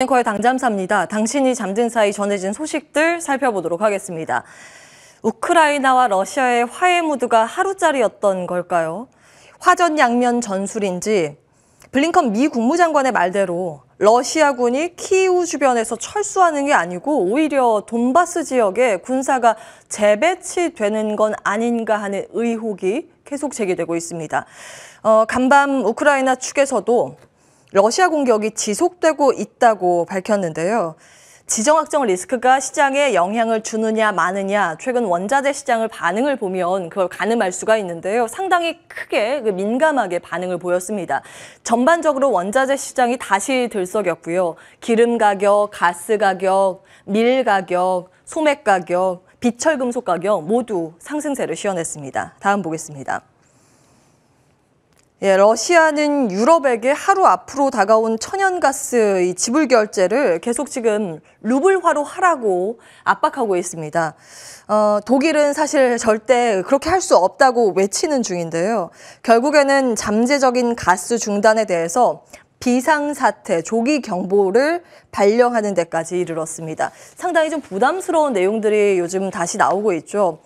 앵커의 당잠사입니다. 당신이 잠든 사이 전해진 소식들 살펴보도록 하겠습니다. 우크라이나와 러시아의 화해 무드가 하루짜리였던 걸까요? 화전 양면 전술인지 블링컨 미 국무장관의 말대로 러시아군이 키우 주변에서 철수하는 게 아니고 오히려 돈바스 지역에 군사가 재배치되는 건 아닌가 하는 의혹이 계속 제기되고 있습니다. 어, 간밤 우크라이나 측에서도 러시아 공격이 지속되고 있다고 밝혔는데요. 지정학적 리스크가 시장에 영향을 주느냐 마느냐 최근 원자재 시장을 반응을 보면 그걸 가늠할 수가 있는데요. 상당히 크게 그 민감하게 반응을 보였습니다. 전반적으로 원자재 시장이 다시 들썩였고요. 기름 가격, 가스 가격, 밀 가격, 소매 가격, 비철금속 가격 모두 상승세를 시연했습니다. 다음 보겠습니다. 예, 러시아는 유럽에게 하루 앞으로 다가온 천연가스 이 지불 결제를 계속 지금 루블화로 하라고 압박하고 있습니다. 어, 독일은 사실 절대 그렇게 할 수 없다고 외치는 중인데요. 결국에는 잠재적인 가스 중단에 대해서 비상사태, 조기 경보를 발령하는 데까지 이르렀습니다. 상당히 좀 부담스러운 내용들이 요즘 다시 나오고 있죠.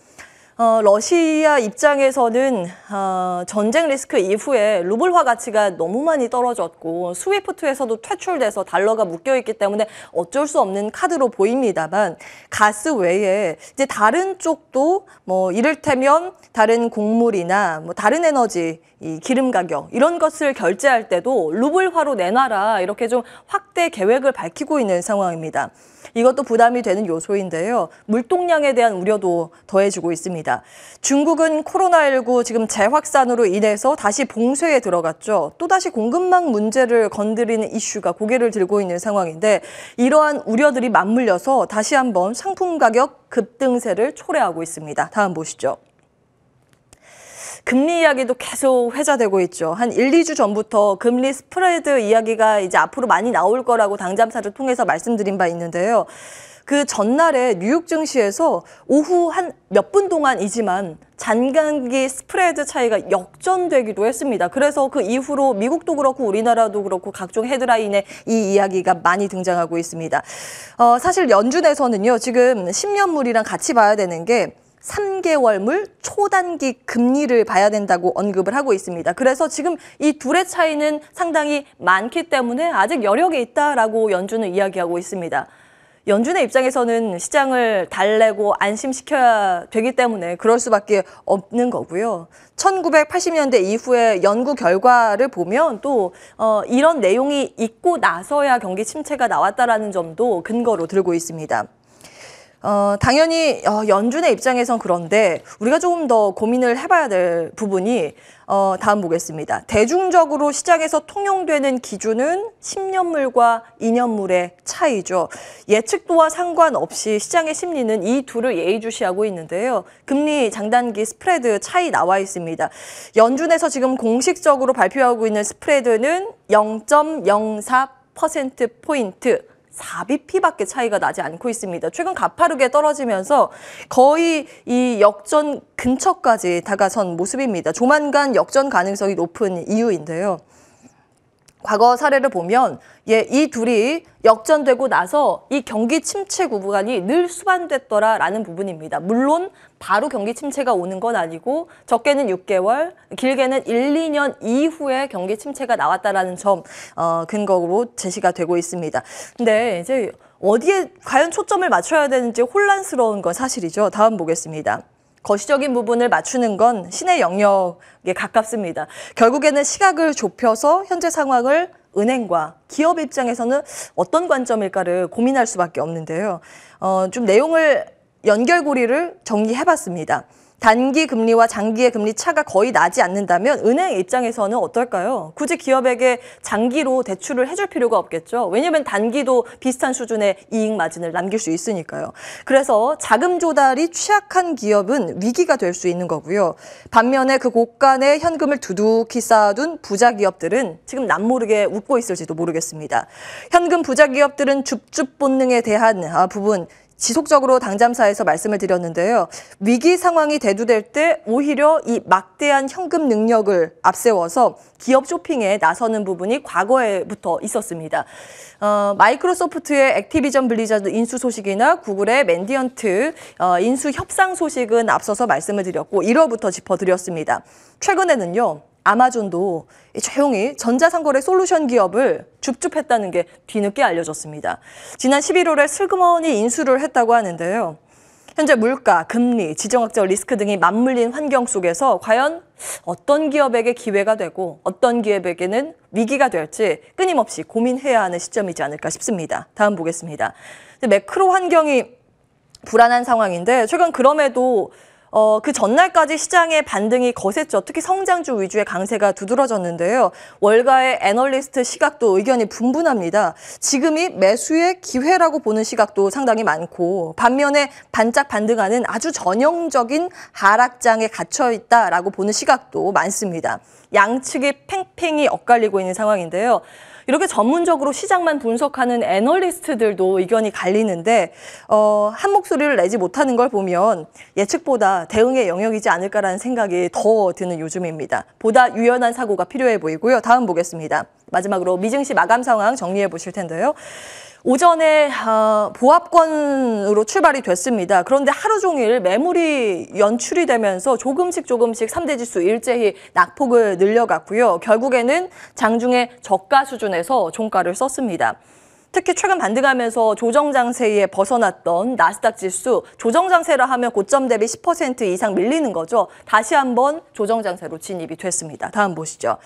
어, 러시아 입장에서는 어, 전쟁 리스크 이후에 루블화 가치가 너무 많이 떨어졌고 스위프트에서도 퇴출돼서 달러가 묶여있기 때문에 어쩔 수 없는 카드로 보입니다만 가스 외에 이제 다른 쪽도 뭐 이를테면 다른 곡물이나 뭐 다른 에너지 이 기름 가격 이런 것을 결제할 때도 루블화로 내놔라 이렇게 좀 확대 계획을 밝히고 있는 상황입니다. 이것도 부담이 되는 요소인데요. 물동량에 대한 우려도 더해지고 있습니다. 있습니다. 중국은 코로나19 지금 재확산으로 인해서 다시 봉쇄에 들어갔죠. 또다시 공급망 문제를 건드리는 이슈가 고개를 들고 있는 상황인데 이러한 우려들이 맞물려서 다시 한번 상품 가격 급등세를 초래하고 있습니다. 다음 보시죠. 금리 이야기도 계속 회자되고 있죠. 한 1, 2주 전부터 금리 스프레드 이야기가 이제 앞으로 많이 나올 거라고 당잠사를 통해서 말씀드린 바 있는데요. 그 전날에 뉴욕 증시에서 오후 한 몇 분 동안이지만 잔간기 스프레드 차이가 역전되기도 했습니다. 그래서 그 이후로 미국도 그렇고 우리나라도 그렇고 각종 헤드라인에 이 이야기가 많이 등장하고 있습니다. 어, 사실 연준에서는요, 지금 10년물이랑 같이 봐야 되는 게 3개월물 초단기 금리를 봐야 된다고 언급을 하고 있습니다. 그래서 지금 이 둘의 차이는 상당히 많기 때문에 아직 여력이 있다라고 연준은 이야기하고 있습니다. 연준의 입장에서는 시장을 달래고 안심시켜야 되기 때문에 그럴 수밖에 없는 거고요. 1980년대 이후의 연구 결과를 보면 또 어, 이런 내용이 있고 나서야 경기 침체가 나왔다라는 점도 근거로 들고 있습니다. 어, 당연히 어, 연준의 입장에선 그런데 우리가 조금 더 고민을 해봐야 될 부분이 어, 다음 보겠습니다. 대중적으로 시장에서 통용되는 기준은 10년물과 2년물의 차이죠. 예측도와 상관없이 시장의 심리는 이 둘을 예의주시하고 있는데요. 금리 장단기 스프레드 차이 나와 있습니다. 연준에서 지금 공식적으로 발표하고 있는 스프레드는 0.04%포인트 4BP밖에 차이가 나지 않고 있습니다. 최근 가파르게 떨어지면서 거의 이 역전 근처까지 다가선 모습입니다. 조만간 역전 가능성이 높은 이유인데요. 과거 사례를 보면 예, 이 둘이 역전되고 나서 이 경기 침체 구간이 늘 수반됐더라라는 부분입니다. 물론 바로 경기 침체가 오는 건 아니고 적게는 6개월, 길게는 1, 2년 이후에 경기 침체가 나왔다라는 점 어, 근거로 제시가 되고 있습니다. 근데 이제 어디에 과연 초점을 맞춰야 되는지 혼란스러운 건 사실이죠. 다음 보겠습니다. 거시적인 부분을 맞추는 건 신의 영역에 가깝습니다. 결국에는 시각을 좁혀서 현재 상황을 은행과 기업 입장에서는 어떤 관점일까를 고민할 수밖에 없는데요. 어, 좀 내용을 연결고리를 정리해봤습니다. 단기 금리와 장기의 금리 차가 거의 나지 않는다면 은행 입장에서는 어떨까요? 굳이 기업에게 장기로 대출을 해줄 필요가 없겠죠. 왜냐하면 단기도 비슷한 수준의 이익 마진을 남길 수 있으니까요. 그래서 자금 조달이 취약한 기업은 위기가 될 수 있는 거고요. 반면에 그 곳간에 현금을 두둑히 쌓아둔 부자 기업들은 지금 남모르게 웃고 있을지도 모르겠습니다. 현금 부자 기업들은 줍줍 본능에 대한 아, 부분 지속적으로 당잠사에서 말씀을 드렸는데요. 위기 상황이 대두될 때 오히려 이 막대한 현금 능력을 앞세워서 기업 쇼핑에 나서는 부분이 과거에부터 있었습니다. 어, 마이크로소프트의 액티비전 블리자드 인수 소식이나 구글의 맨디언트 어, 인수 협상 소식은 앞서서 말씀을 드렸고 1월부터 짚어드렸습니다. 최근에는요. 아마존도 조용히 전자상거래 솔루션 기업을 줍줍했다는 게 뒤늦게 알려졌습니다. 지난 11월에 슬그머니 인수를 했다고 하는데요. 현재 물가, 금리, 지정학적 리스크 등이 맞물린 환경 속에서 과연 어떤 기업에게 기회가 되고 어떤 기업에게는 위기가 될지 끊임없이 고민해야 하는 시점이지 않을까 싶습니다. 다음 보겠습니다. 매크로 환경이 불안한 상황인데 최근 그럼에도 어, 그 전날까지 시장의 반등이 거셌죠. 특히 성장주 위주의 강세가 두드러졌는데요. 월가의 애널리스트 시각도 의견이 분분합니다. 지금이 매수의 기회라고 보는 시각도 상당히 많고 반면에 반짝 반등하는 아주 전형적인 하락장에 갇혀 있다라고 보는 시각도 많습니다. 양측이 팽팽히 엇갈리고 있는 상황인데요. 이렇게 전문적으로 시장만 분석하는 애널리스트들도 의견이 갈리는데 어, 한 목소리를 내지 못하는 걸 보면 예측보다 대응의 영역이지 않을까라는 생각이 더 드는 요즘입니다. 보다 유연한 사고가 필요해 보이고요. 다음 보겠습니다. 마지막으로 미증시 마감 상황 정리해 보실 텐데요. 오전에 어, 보합권으로 출발이 됐습니다. 그런데 하루 종일 매물이 연출이 되면서 조금씩 조금씩 삼대 지수 일제히 낙폭을 늘려갔고요. 결국에는 장중에 저가 수준에서 종가를 썼습니다. 특히 최근 반등하면서 조정장세에 벗어났던 나스닥 지수 조정장세라 하면 고점 대비 10% 이상 밀리는 거죠. 다시 한번 조정장세로 진입이 됐습니다. 다음 보시죠.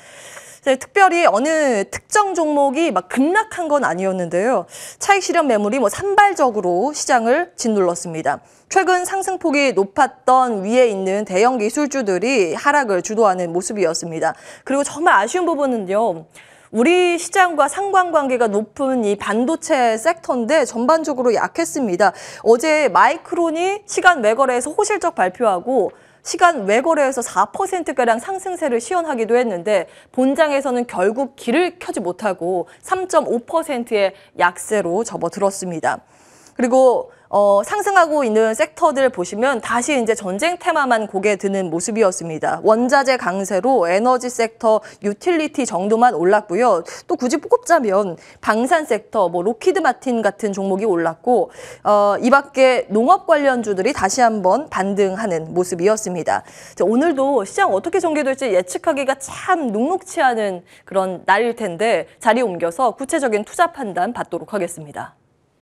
네, 특별히 어느 특정 종목이 막 급락한 건 아니었는데요. 차익 실현 매물이 뭐 산발적으로 시장을 짓눌렀습니다. 최근 상승폭이 높았던 위에 있는 대형 기술주들이 하락을 주도하는 모습이었습니다. 그리고 정말 아쉬운 부분은요. 우리 시장과 상관관계가 높은 이 반도체 섹터인데 전반적으로 약했습니다. 어제 마이크론이 시간 외거래에서 호실적 발표하고 시간 외거래에서 4%가량 상승세를 시연하기도 했는데 본장에서는 결국 길을 켜지 못하고 3.5%의 약세로 접어들었습니다. 그리고 어, 상승하고 있는 섹터들 보시면 다시 이제 전쟁 테마만 고개 드는 모습이었습니다. 원자재 강세로 에너지 섹터, 유틸리티 정도만 올랐고요. 또 굳이 꼽자면 방산 섹터, 뭐 로키드 마틴 같은 종목이 올랐고 어, 이 밖에 농업 관련주들이 다시 한번 반등하는 모습이었습니다. 오늘도 시장 어떻게 전개될지 예측하기가 참 녹록치 않은 그런 날일 텐데 자리 옮겨서 구체적인 투자 판단 받도록 하겠습니다.